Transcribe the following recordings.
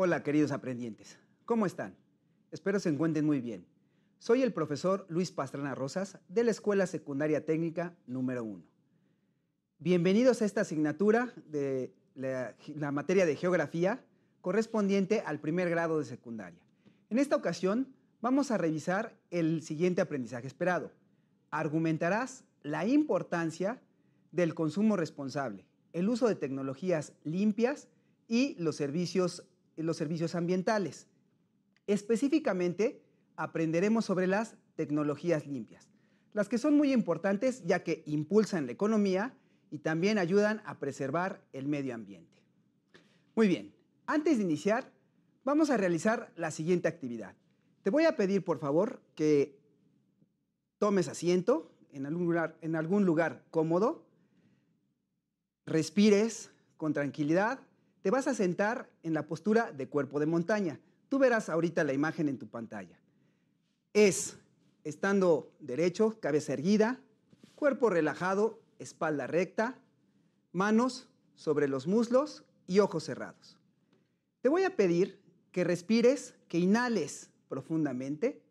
Hola queridos aprendientes, ¿cómo están? Espero se encuentren muy bien. Soy el profesor Luis Pastrana Rosas de la Escuela Secundaria Técnica número 1. Bienvenidos a esta asignatura de la, materia de geografía correspondiente al primer grado de secundaria. En esta ocasión vamos a revisar el siguiente aprendizaje esperado. Argumentarás la importancia del consumo responsable, el uso de tecnologías limpias y los servicios eh, los servicios ambientales. Específicamente, aprenderemos sobre las tecnologías limpias, las que son muy importantes ya que impulsan la economía y también ayudan a preservar el medio ambiente. Muy bien, antes de iniciar, vamos a realizar la siguiente actividad. Te voy a pedir, por favor, que tomes asiento en algún lugar, en algún lugar cómodo, respires con tranquilidad te vas a sentar en la postura de cuerpo de montaña. Tú verás ahorita la imagen en tu pantalla. Es estando derecho, cabeza erguida, cuerpo relajado, espalda recta, manos sobre los muslos y ojos cerrados. Te voy a pedir que respires, que inhales profundamente,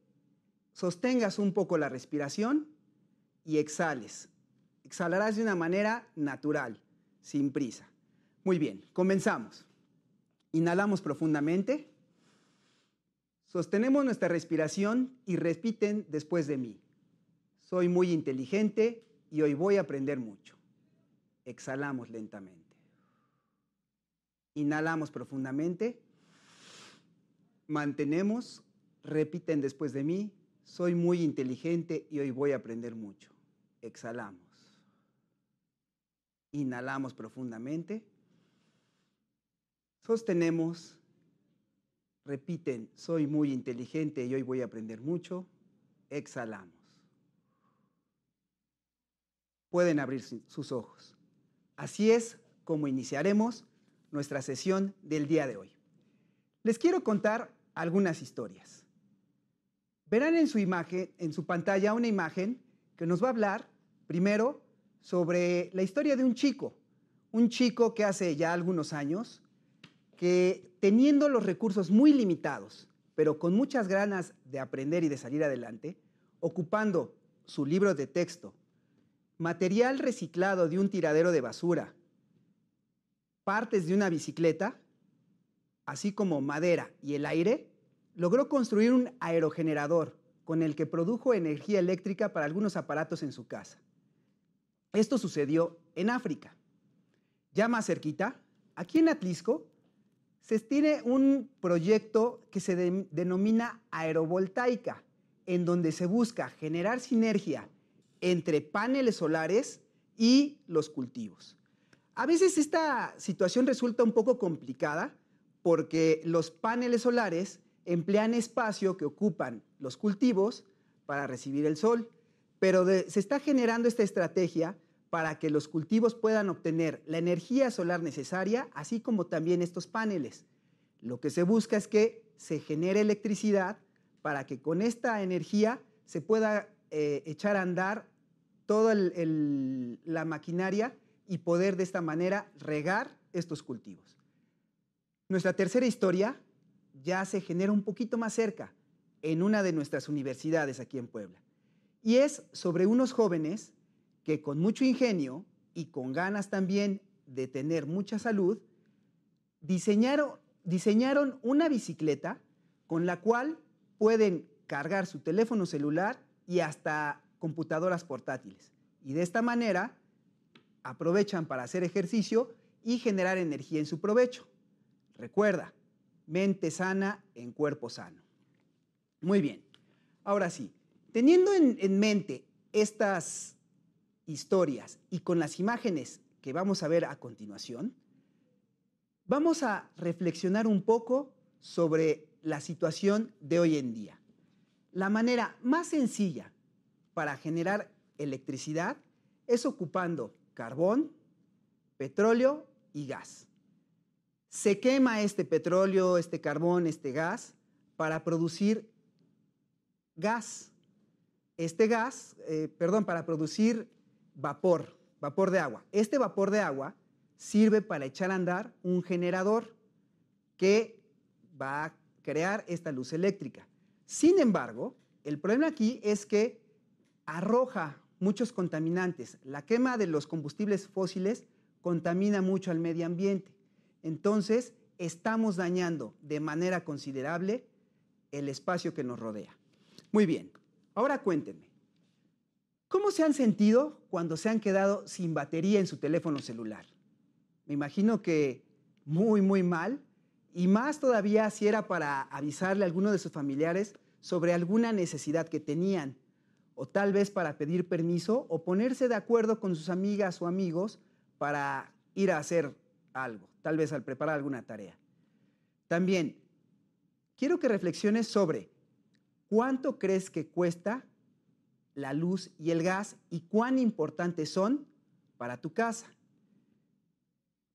sostengas un poco la respiración y exhales. Exhalarás de una manera natural, sin prisa. Muy bien, comenzamos. Inhalamos profundamente. Sostenemos nuestra respiración y repiten después de mí. Soy muy inteligente y hoy voy a aprender mucho. Exhalamos lentamente. Inhalamos profundamente. Mantenemos. Repiten después de mí. Soy muy inteligente y hoy voy a aprender mucho. Exhalamos. Inhalamos profundamente sostenemos, repiten, soy muy inteligente y hoy voy a aprender mucho, exhalamos. Pueden abrir sus ojos. Así es como iniciaremos nuestra sesión del día de hoy. Les quiero contar algunas historias. Verán en su imagen, en su pantalla, una imagen que nos va a hablar primero sobre la historia de un chico, un chico que hace ya algunos años que teniendo los recursos muy limitados, pero con muchas ganas de aprender y de salir adelante, ocupando su libro de texto, material reciclado de un tiradero de basura, partes de una bicicleta, así como madera y el aire, logró construir un aerogenerador con el que produjo energía eléctrica para algunos aparatos en su casa. Esto sucedió en África. Ya más cerquita, aquí en Atlisco, se tiene un proyecto que se denomina aerovoltaica, en donde se busca generar sinergia entre paneles solares y los cultivos. A veces esta situación resulta un poco complicada porque los paneles solares emplean espacio que ocupan los cultivos para recibir el sol, pero se está generando esta estrategia para que los cultivos puedan obtener la energía solar necesaria, así como también estos paneles. Lo que se busca es que se genere electricidad para que con esta energía se pueda eh, echar a andar toda la maquinaria y poder de esta manera regar estos cultivos. Nuestra tercera historia ya se genera un poquito más cerca en una de nuestras universidades aquí en Puebla y es sobre unos jóvenes que con mucho ingenio y con ganas también de tener mucha salud, diseñaron, diseñaron una bicicleta con la cual pueden cargar su teléfono celular y hasta computadoras portátiles. Y de esta manera aprovechan para hacer ejercicio y generar energía en su provecho. Recuerda, mente sana en cuerpo sano. Muy bien, ahora sí, teniendo en mente estas historias y con las imágenes que vamos a ver a continuación, vamos a reflexionar un poco sobre la situación de hoy en día. La manera más sencilla para generar electricidad es ocupando carbón, petróleo y gas. Se quema este petróleo, este carbón, este gas para producir gas. Este gas, eh, perdón, para producir vapor, vapor de agua. Este vapor de agua sirve para echar a andar un generador que va a crear esta luz eléctrica. Sin embargo, el problema aquí es que arroja muchos contaminantes. La quema de los combustibles fósiles contamina mucho al medio ambiente. Entonces, estamos dañando de manera considerable el espacio que nos rodea. Muy bien, ahora cuéntenme, ¿Cómo se han sentido cuando se han quedado sin batería en su teléfono celular? Me imagino que muy, muy mal, y más todavía si era para avisarle a alguno de sus familiares sobre alguna necesidad que tenían, o tal vez para pedir permiso o ponerse de acuerdo con sus amigas o amigos para ir a hacer algo, tal vez al preparar alguna tarea. También, quiero que reflexiones sobre cuánto crees que cuesta la luz y el gas y cuán importantes son para tu casa.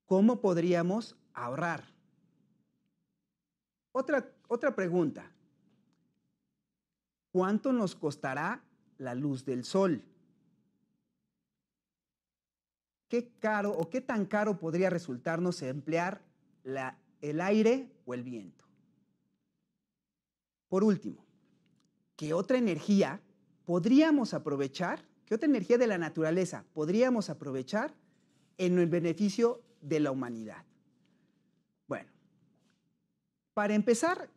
¿Cómo podríamos ahorrar? Otra, otra pregunta. ¿Cuánto nos costará la luz del sol? ¿Qué caro o qué tan caro podría resultarnos emplear la, el aire o el viento? Por último, ¿qué otra energía podríamos aprovechar, ¿qué otra energía de la naturaleza podríamos aprovechar en el beneficio de la humanidad? Bueno, para empezar,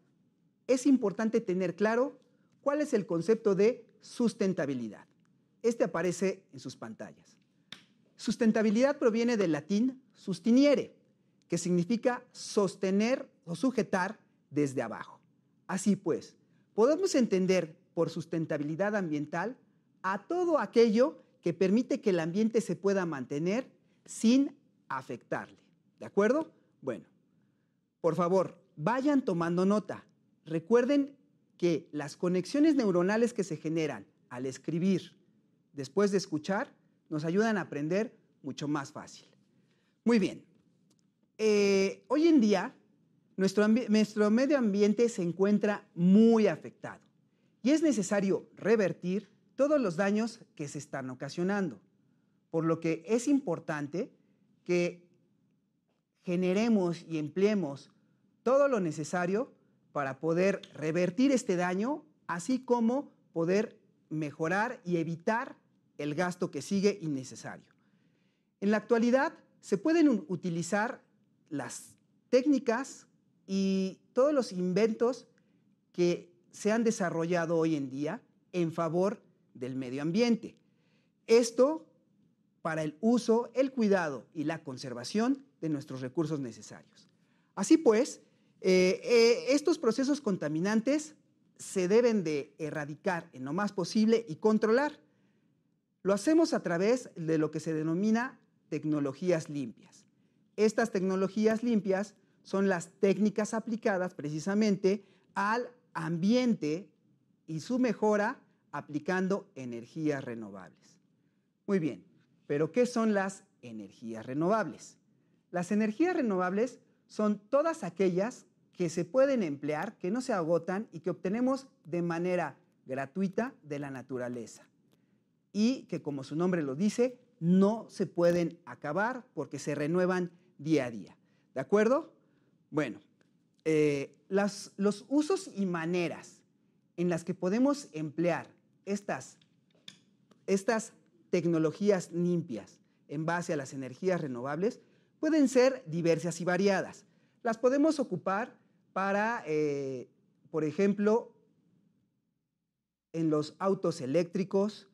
es importante tener claro cuál es el concepto de sustentabilidad. Este aparece en sus pantallas. Sustentabilidad proviene del latín sustiniere, que significa sostener o sujetar desde abajo. Así pues, podemos entender por sustentabilidad ambiental a todo aquello que permite que el ambiente se pueda mantener sin afectarle. ¿De acuerdo? Bueno, por favor, vayan tomando nota. Recuerden que las conexiones neuronales que se generan al escribir, después de escuchar, nos ayudan a aprender mucho más fácil. Muy bien. Eh, hoy en día, nuestro medio ambiente se encuentra muy afectado y es necesario revertir todos los daños que se están ocasionando, por lo que es importante que generemos y empleemos todo lo necesario para poder revertir este daño, así como poder mejorar y evitar el gasto que sigue innecesario. En la actualidad se pueden utilizar las técnicas y todos los inventos que se han desarrollado hoy en día en favor del medio ambiente. Esto para el uso, el cuidado y la conservación de nuestros recursos necesarios. Así pues, eh, eh, estos procesos contaminantes se deben de erradicar en lo más posible y controlar. Lo hacemos a través de lo que se denomina tecnologías limpias. Estas tecnologías limpias son las técnicas aplicadas precisamente al ambiente y su mejora aplicando energías renovables. Muy bien, pero ¿qué son las energías renovables? Las energías renovables son todas aquellas que se pueden emplear, que no se agotan y que obtenemos de manera gratuita de la naturaleza. Y que, como su nombre lo dice, no se pueden acabar porque se renuevan día a día. ¿De acuerdo? Bueno, eh, los usos y maneras en las que podemos emplear estas, estas tecnologías limpias en base a las energías renovables pueden ser diversas y variadas. Las podemos ocupar para, eh, por ejemplo, en los autos eléctricos,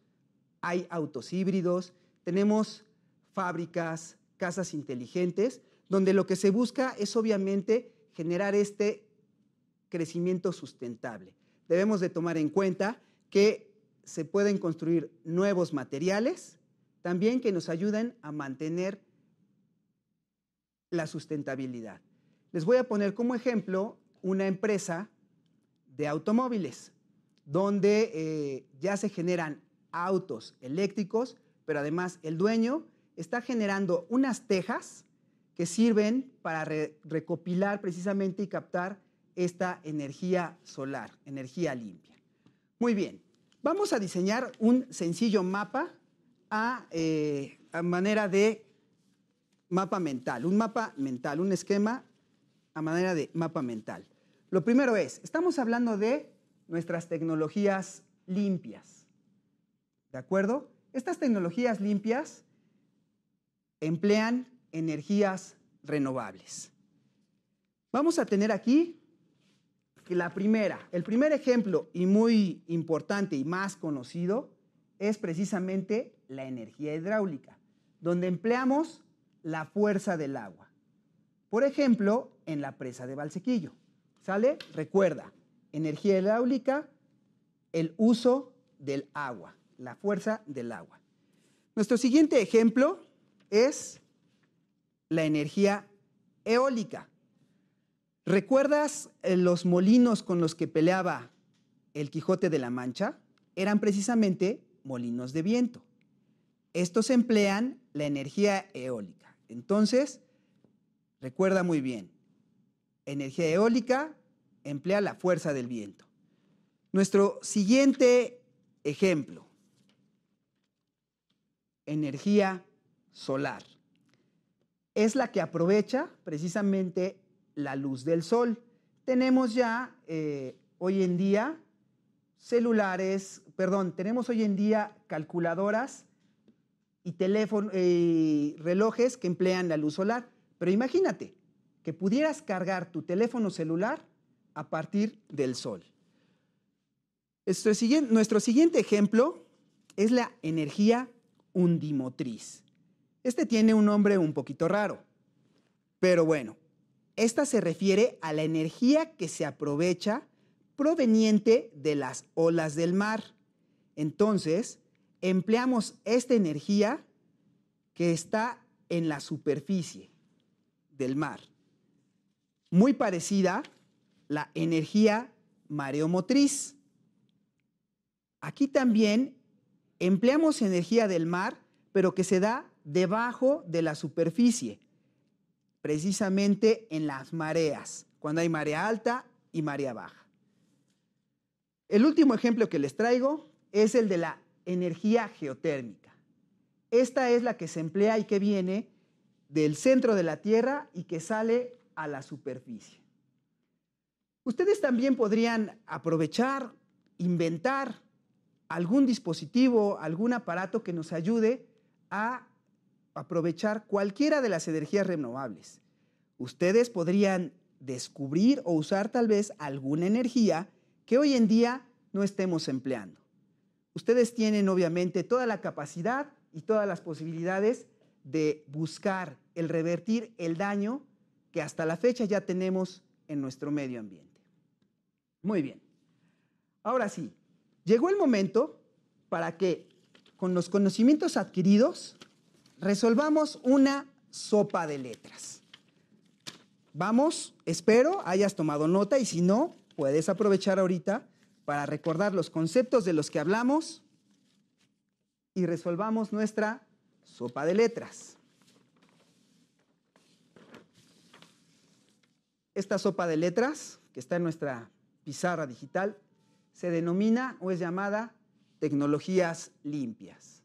hay autos híbridos, tenemos fábricas, casas inteligentes, donde lo que se busca es obviamente generar este crecimiento sustentable. Debemos de tomar en cuenta que se pueden construir nuevos materiales, también que nos ayuden a mantener la sustentabilidad. Les voy a poner como ejemplo una empresa de automóviles, donde eh, ya se generan autos eléctricos, pero además el dueño está generando unas tejas que sirven para recopilar precisamente y captar esta energía solar, energía limpia. Muy bien, vamos a diseñar un sencillo mapa a, eh, a manera de mapa mental, un mapa mental, un esquema a manera de mapa mental. Lo primero es, estamos hablando de nuestras tecnologías limpias. ¿De acuerdo? Estas tecnologías limpias emplean energías renovables. Vamos a tener aquí que la primera, el primer ejemplo y muy importante y más conocido es precisamente la energía hidráulica, donde empleamos la fuerza del agua. Por ejemplo, en la presa de balsequillo. ¿Sale? Recuerda, energía hidráulica, el uso del agua, la fuerza del agua. Nuestro siguiente ejemplo es la energía eólica. ¿Recuerdas eh, los molinos con los que peleaba el Quijote de la Mancha? Eran precisamente molinos de viento. Estos emplean la energía eólica. Entonces, recuerda muy bien, energía eólica emplea la fuerza del viento. Nuestro siguiente ejemplo, energía solar es la que aprovecha precisamente la luz del sol. Tenemos ya eh, hoy en día celulares, perdón, tenemos hoy en día calculadoras y relojes que emplean la luz solar. Pero imagínate que pudieras cargar tu teléfono celular a partir del sol. siguiente, nuestro siguiente ejemplo es la energía undimotriz. Este tiene un nombre un poquito raro, pero bueno, esta se refiere a la energía que se aprovecha proveniente de las olas del mar. Entonces, empleamos esta energía que está en la superficie del mar. Muy parecida la energía mareomotriz. Aquí también empleamos energía del mar, pero que se da debajo de la superficie, precisamente en las mareas, cuando hay marea alta y marea baja. El último ejemplo que les traigo es el de la energía geotérmica. Esta es la que se emplea y que viene del centro de la Tierra y que sale a la superficie. Ustedes también podrían aprovechar, inventar algún dispositivo, algún aparato que nos ayude a aprovechar cualquiera de las energías renovables. Ustedes podrían descubrir o usar tal vez alguna energía que hoy en día no estemos empleando. Ustedes tienen obviamente toda la capacidad y todas las posibilidades de buscar el revertir el daño que hasta la fecha ya tenemos en nuestro medio ambiente. Muy bien. Ahora sí, llegó el momento para que con los conocimientos adquiridos resolvamos una sopa de letras. Vamos, espero hayas tomado nota y si no, puedes aprovechar ahorita para recordar los conceptos de los que hablamos y resolvamos nuestra sopa de letras. Esta sopa de letras, que está en nuestra pizarra digital, se denomina o es llamada tecnologías limpias.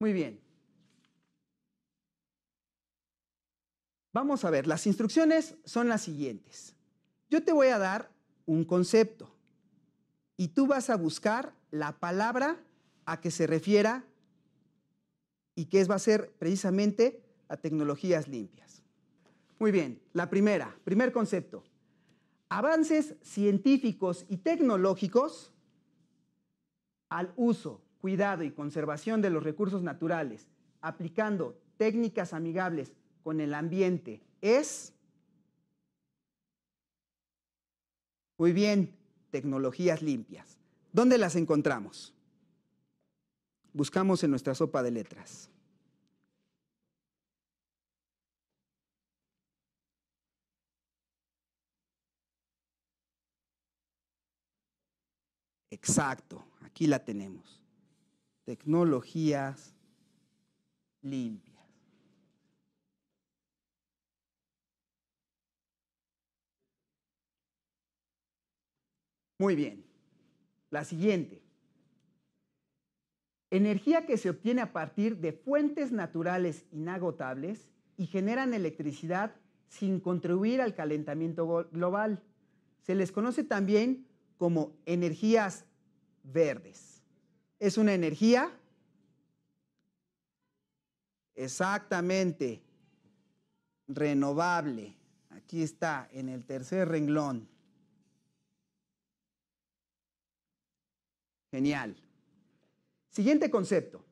Muy bien. Vamos a ver, las instrucciones son las siguientes. Yo te voy a dar un concepto y tú vas a buscar la palabra a que se refiera y que va a ser precisamente a tecnologías limpias. Muy bien, la primera, primer concepto. Avances científicos y tecnológicos al uso, cuidado y conservación de los recursos naturales, aplicando técnicas amigables con el ambiente es, muy bien, tecnologías limpias. ¿Dónde las encontramos? Buscamos en nuestra sopa de letras. Exacto, aquí la tenemos. Tecnologías limpias. Muy bien. La siguiente. Energía que se obtiene a partir de fuentes naturales inagotables y generan electricidad sin contribuir al calentamiento global. Se les conoce también como energías verdes. Es una energía exactamente renovable. Aquí está, en el tercer renglón. Genial. Siguiente concepto.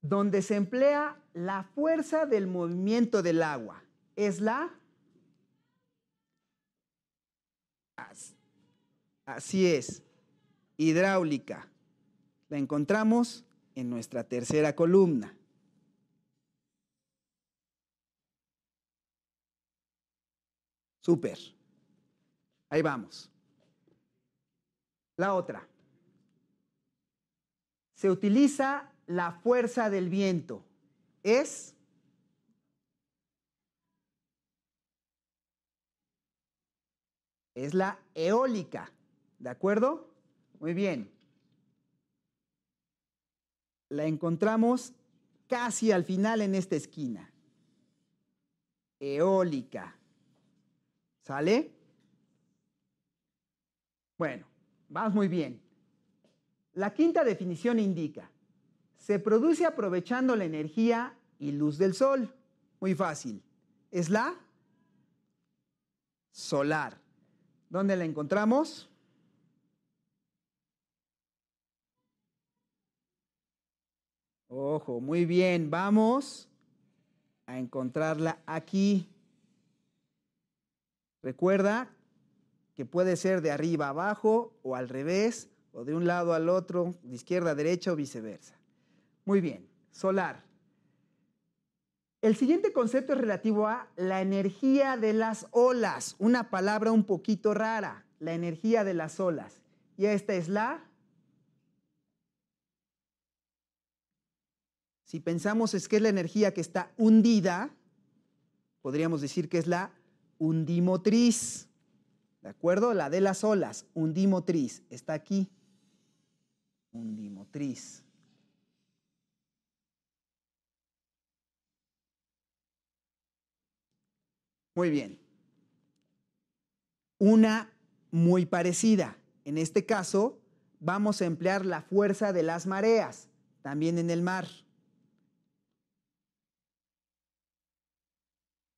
Donde se emplea la fuerza del movimiento del agua. Es la... Así es. Hidráulica. La encontramos en nuestra tercera columna. Súper. Ahí vamos. La otra. Se utiliza la fuerza del viento. Es es la eólica. ¿De acuerdo? Muy bien. La encontramos casi al final en esta esquina. Eólica. ¿Sale? Bueno, vas muy bien. La quinta definición indica, se produce aprovechando la energía y luz del sol. Muy fácil. Es la solar. ¿Dónde la encontramos? Ojo, muy bien, vamos a encontrarla aquí. Recuerda que puede ser de arriba abajo o al revés, o de un lado al otro, de izquierda a derecha o viceversa. Muy bien, solar. El siguiente concepto es relativo a la energía de las olas, una palabra un poquito rara, la energía de las olas. Y esta es la... Si pensamos es que es la energía que está hundida, podríamos decir que es la undimotriz. ¿De acuerdo? La de las olas, undimotriz, está aquí. Undimotriz. Muy bien. Una muy parecida. En este caso, vamos a emplear la fuerza de las mareas, también en el mar.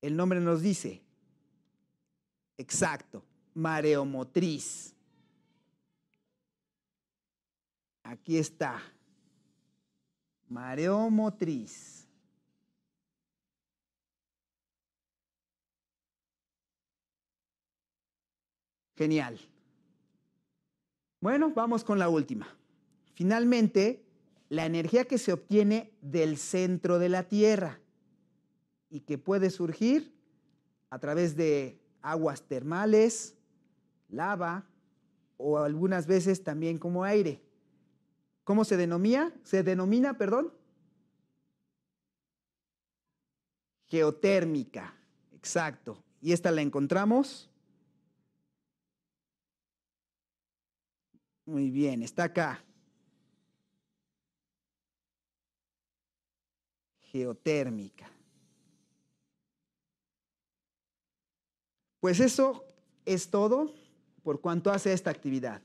El nombre nos dice, exacto, mareomotriz. Aquí está. Mareomotriz. Genial. Bueno, vamos con la última. Finalmente, la energía que se obtiene del centro de la Tierra y que puede surgir a través de aguas termales, lava o algunas veces también como aire. ¿Cómo se denomina? Se denomina, perdón, geotérmica. Exacto. Y esta la encontramos. Muy bien, está acá. Geotérmica. Pues eso es todo por cuanto hace esta actividad.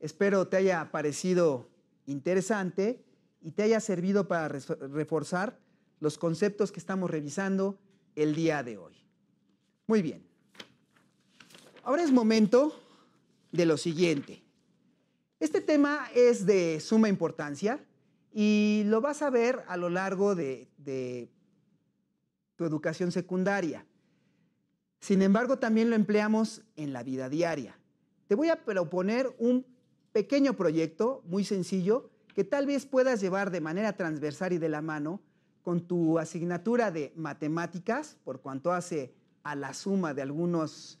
Espero te haya parecido interesante y te haya servido para reforzar los conceptos que estamos revisando el día de hoy. Muy bien. Ahora es momento de lo siguiente. Este tema es de suma importancia y lo vas a ver a lo largo de, de tu educación secundaria. Sin embargo, también lo empleamos en la vida diaria. Te voy a proponer un pequeño proyecto muy sencillo que tal vez puedas llevar de manera transversal y de la mano con tu asignatura de matemáticas, por cuanto hace a la suma de, algunos,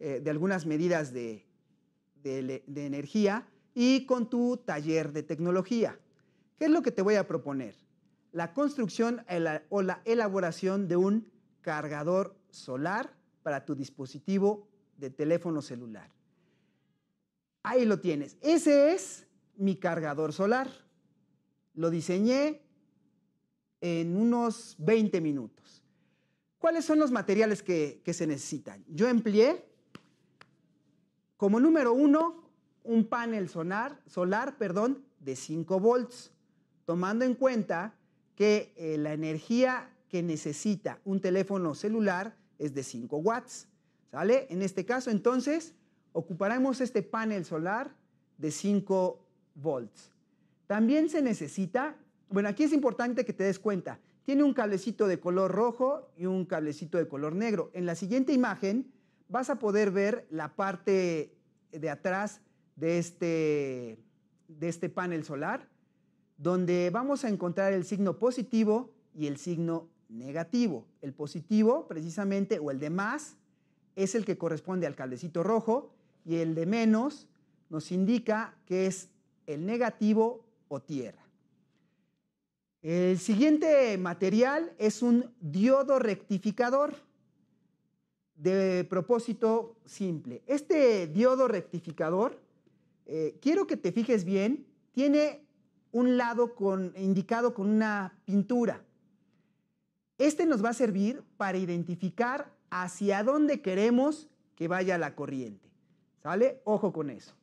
eh, de algunas medidas de energía, y con tu taller de tecnología. ¿Qué es lo que te voy a proponer? La construcción o la elaboración de un cargador solar para tu dispositivo de teléfono celular. Ahí lo tienes. Ese es mi cargador solar. Lo diseñé en unos 20 minutos. ¿Cuáles son los materiales que, se necesitan? Yo empleé como número uno un panel solar, solar perdón, de 5 volts, tomando en cuenta que eh, la energía que necesita un teléfono celular es de 5 watts. ¿Sale? En este caso, entonces, ocuparemos este panel solar de 5 volts. También se necesita, bueno, aquí es importante que te des cuenta, tiene un cablecito de color rojo y un cablecito de color negro. En la siguiente imagen vas a poder ver la parte de atrás de este, de este panel solar, donde vamos a encontrar el signo positivo y el signo negativo. El positivo, precisamente, o el de más, es el que corresponde al cablecito rojo y el de menos nos indica que es el negativo o tierra. El siguiente material es un diodo rectificador de propósito simple. Este diodo rectificador, eh, quiero que te fijes bien, tiene un lado indicado con una pintura. Este nos va a servir para identificar hacia dónde queremos que vaya la corriente. ¿Sale? Ojo con eso.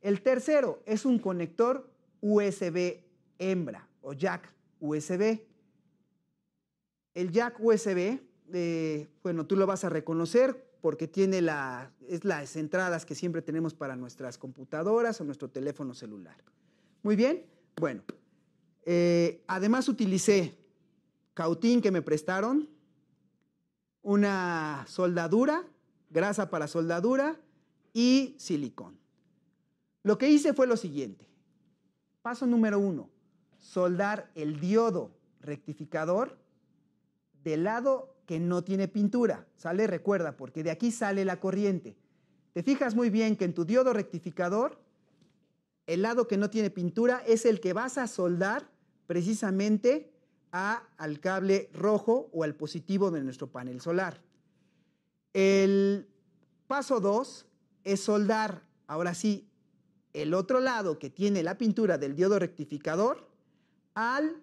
El tercero es un conector USB hembra o jack USB. El jack USB, eh, bueno, tú lo vas a reconocer porque tiene es las entradas que siempre tenemos para nuestras computadoras o nuestro teléfono celular. Muy bien, bueno, eh, además utilicé cautín que me prestaron, una soldadura, grasa para soldadura, y silicón. Lo que hice fue lo siguiente. Paso número uno, soldar el diodo rectificador del lado que no tiene pintura. Sale, recuerda, porque de aquí sale la corriente. Te fijas muy bien que en tu diodo rectificador, el lado que no tiene pintura es el que vas a soldar precisamente a, al cable rojo o al positivo de nuestro panel solar. El paso dos es soldar, ahora sí, el otro lado que tiene la pintura del diodo rectificador al,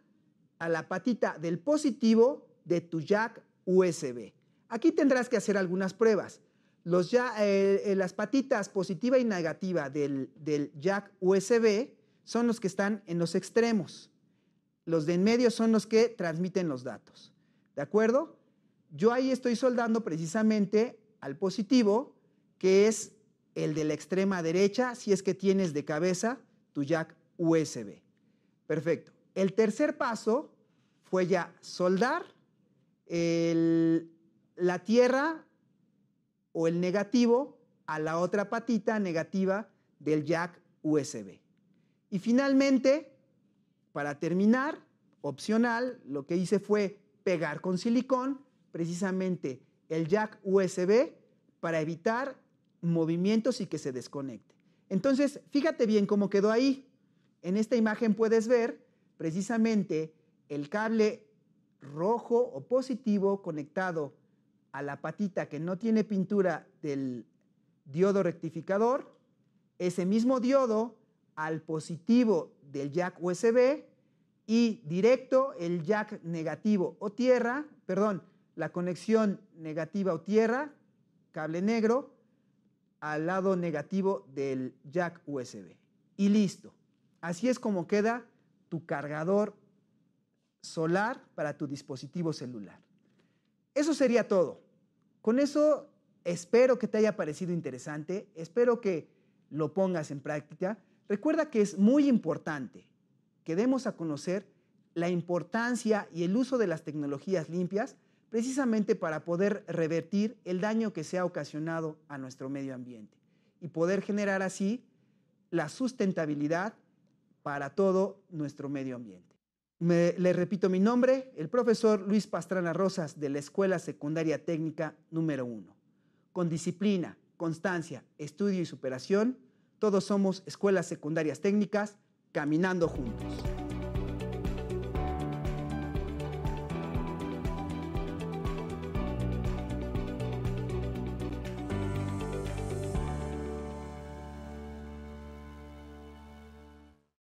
a la patita del positivo de tu jack USB. Aquí tendrás que hacer algunas pruebas. Los ya, eh, eh, las patitas positiva y negativa del, del jack USB son los que están en los extremos. Los de en medio son los que transmiten los datos. ¿De acuerdo? Yo ahí estoy soldando precisamente al positivo, que es el de la extrema derecha, si es que tienes de cabeza tu jack USB. Perfecto. El tercer paso fue ya soldar la tierra o el negativo a la otra patita negativa del jack USB. Y finalmente, para terminar, opcional, lo que hice fue pegar con silicón precisamente el jack USB para evitar movimientos y que se desconecte. Entonces, fíjate bien cómo quedó ahí. En esta imagen puedes ver precisamente el cable rojo o positivo conectado a la patita que no tiene pintura del diodo rectificador, ese mismo diodo al positivo del jack USB y directo el jack negativo o tierra, perdón, la conexión negativa o tierra, cable negro, al lado negativo del jack USB. Y listo. Así es como queda tu cargador solar para tu dispositivo celular. Eso sería todo. Con eso espero que te haya parecido interesante, espero que lo pongas en práctica. Recuerda que es muy importante que demos a conocer la importancia y el uso de las tecnologías limpias precisamente para poder revertir el daño que se ha ocasionado a nuestro medio ambiente y poder generar así la sustentabilidad para todo nuestro medio ambiente. le repito mi nombre, el profesor Luis Pastrana Rosas de la Escuela Secundaria Técnica número 1. Con disciplina, constancia, estudio y superación, todos somos escuelas secundarias técnicas caminando juntos.